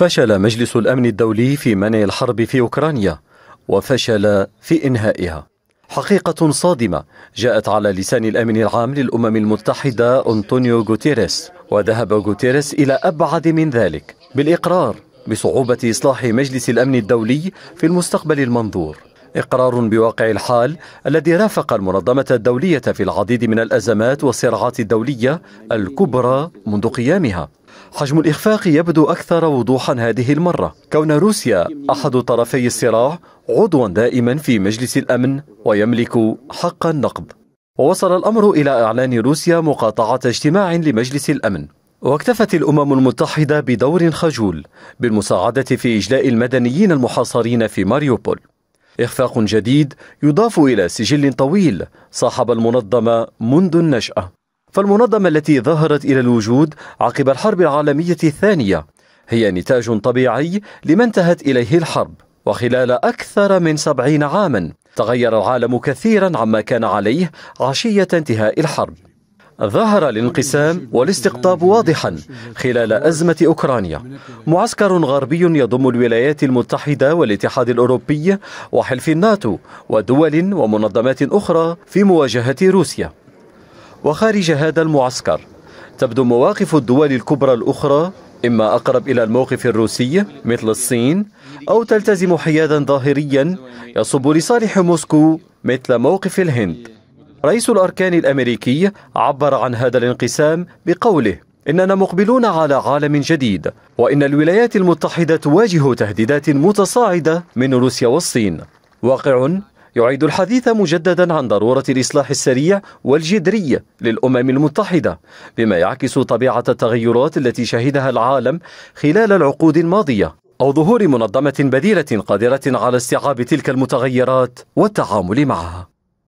فشل مجلس الأمن الدولي في منع الحرب في أوكرانيا وفشل في إنهائها حقيقة صادمة جاءت على لسان الأمين العام للأمم المتحدة أنطونيو غوتيريس وذهب غوتيريس إلى أبعد من ذلك بالإقرار بصعوبة إصلاح مجلس الأمن الدولي في المستقبل المنظور إقرار بواقع الحال الذي رافق المنظمة الدولية في العديد من الأزمات والصراعات الدولية الكبرى منذ قيامها حجم الإخفاق يبدو أكثر وضوحا هذه المرة كون روسيا أحد طرفي الصراع عضوا دائما في مجلس الأمن ويملك حق النقد ووصل الأمر إلى إعلان روسيا مقاطعة اجتماع لمجلس الأمن واكتفت الامم المتحده بدور خجول بالمساعده في اجلاء المدنيين المحاصرين في ماريوبول إخفاق جديد يضاف إلى سجل طويل صاحب المنظمة منذ النشأة فالمنظمة التي ظهرت إلى الوجود عقب الحرب العالمية الثانية هي نتاج طبيعي لما انتهت إليه الحرب وخلال أكثر من سبعين عاما تغير العالم كثيرا عما كان عليه عشية انتهاء الحرب ظهر الانقسام والاستقطاب واضحا خلال أزمة أوكرانيا معسكر غربي يضم الولايات المتحدة والاتحاد الأوروبي وحلف الناتو ودول ومنظمات أخرى في مواجهة روسيا وخارج هذا المعسكر تبدو مواقف الدول الكبرى الأخرى إما أقرب إلى الموقف الروسي مثل الصين أو تلتزم حيادا ظاهريا يصب لصالح موسكو مثل موقف الهند رئيس الأركان الأمريكي عبر عن هذا الانقسام بقوله إننا مقبلون على عالم جديد وإن الولايات المتحدة تواجه تهديدات متصاعدة من روسيا والصين واقع يعيد الحديث مجددا عن ضرورة الإصلاح السريع والجذري للأمم المتحدة بما يعكس طبيعة التغيرات التي شهدها العالم خلال العقود الماضية أو ظهور منظمة بديلة قادرة على استيعاب تلك المتغيرات والتعامل معها